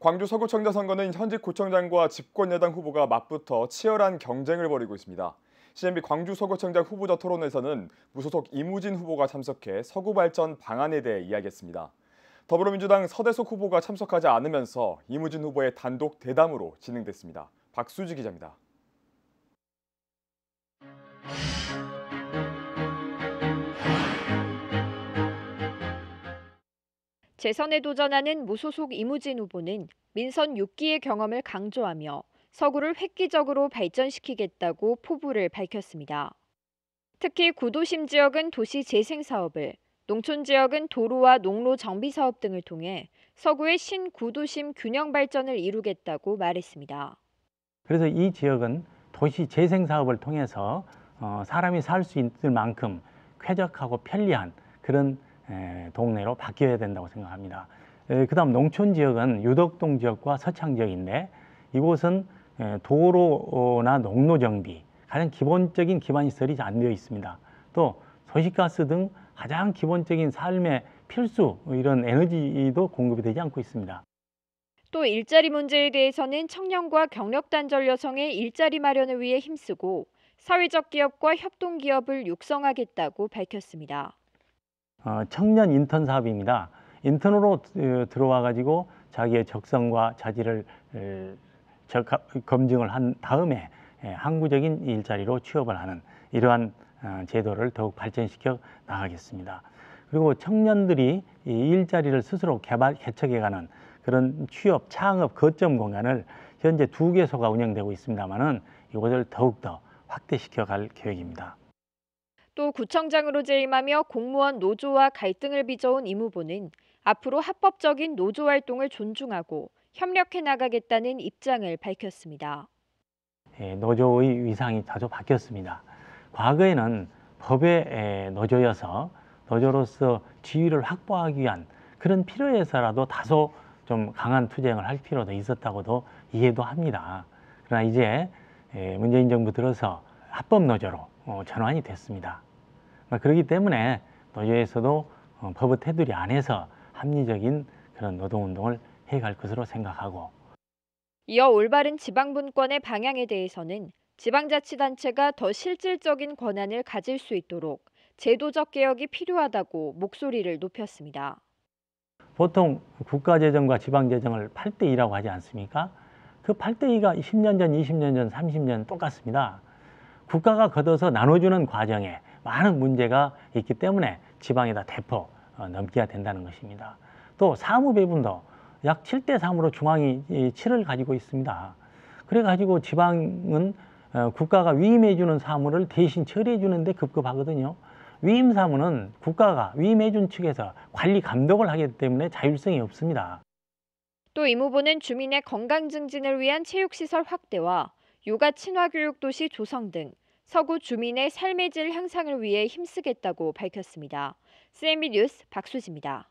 광주 서구청장 선거는 현직 구청장과 집권 여당 후보가 맞붙어 치열한 경쟁을 벌이고 있습니다. CNB 광주 서구청장 후보자 토론에서는 무소속 이무진 후보가 참석해 서구 발전 방안에 대해 이야기했습니다. 더불어민주당 서대석 후보가 참석하지 않으면서 이무진 후보의 단독 대담으로 진행됐습니다. 박수지 기자입니다. 재선에 도전하는 무소속 이무진 후보는 민선 6기의 경험을 강조하며 서구를 획기적으로 발전시키겠다고 포부를 밝혔습니다. 특히 구도심 지역은 도시 재생 사업을, 농촌 지역은 도로와 농로 정비 사업 등을 통해 서구의 신구도심 균형 발전을 이루겠다고 말했습니다. 그래서 이 지역은 도시 재생 사업을 통해서 어, 사람이 살 수 있을 만큼 쾌적하고 편리한 그런 예, 동네로 바뀌어야 된다고 생각합니다. 예, 그 다음 농촌 지역은 유덕동 지역과 서창 지역인데 이곳은 예, 도로나 농로 정비 가장 기본적인 기반 시설이 안 되어 있습니다. 또도식가스등 가장 기본적인 삶의 필수 이런 에너지도 공급이 되지 않고 있습니다. 또 일자리 문제에 대해서는 청년과 경력 단절 여성의 일자리 마련을 위해 힘쓰고 사회적 기업과 협동 기업을 육성하겠다고 밝혔습니다. 어, 청년 인턴 사업입니다. 인턴으로 들어와 가지고 자기의 적성과 자질을 검증을 한 다음에 항구적인 일자리로 취업을 하는 이러한 어, 제도를 더욱 발전시켜 나가겠습니다. 그리고 청년들이 이 일자리를 스스로 개발 개척해가는 그런 취업 창업 거점 공간을 현재 두 개소가 운영되고 있습니다만은 이것을 더욱더 확대시켜 갈 계획입니다. 또 구청장으로 재임하며 공무원 노조와 갈등을 빚어온 이무보는 앞으로 합법적인 노조 활동을 존중하고 협력해 나가겠다는 입장을 밝혔습니다. 예, 노조의 위상이 자주 바뀌었습니다. 과거에는 법의 예, 노조여서 노조로서 지위를 확보하기 위한 그런 필요에서라도 다소 좀 강한 투쟁을 할 필요도 있었다고도 이해도 합니다. 그러나 이제 예, 문재인 정부 들어서 합법 노조로 어, 전환이 됐습니다. 아, 그렇기 때문에 노조에서도 어, 법의 테두리 안에서 합리적인 그런 노동운동을 해갈 것으로 생각하고 이어 올바른 지방분권의 방향에 대해서는 지방자치단체가 더 실질적인 권한을 가질 수 있도록 제도적 개혁이 필요하다고 목소리를 높였습니다. 보통 국가재정과 지방재정을 8대2라고 하지 않습니까? 그 8대2가 10년 전, 20년 전, 30년 똑같습니다. 국가가 걷어서 나눠주는 과정에 많은 문제가 있기 때문에 지방에다 대포 어, 넘겨야 된다는 것입니다. 또 사무 배분도 약 7대 3으로 중앙이 7을 가지고 있습니다. 그래가지고 지방은 어, 국가가 위임해주는 사무를 대신 처리해주는데 급급하거든요. 위임 사무는 국가가 위임해준 측에서 관리 감독을 하기 때문에 자율성이 없습니다. 또 이무보는 주민의 건강 증진을 위한 체육시설 확대와 요가 친화교육도시 조성 등 서구 주민의 삶의 질 향상을 위해 힘쓰겠다고 밝혔습니다. CNB 뉴스 박수지입니다.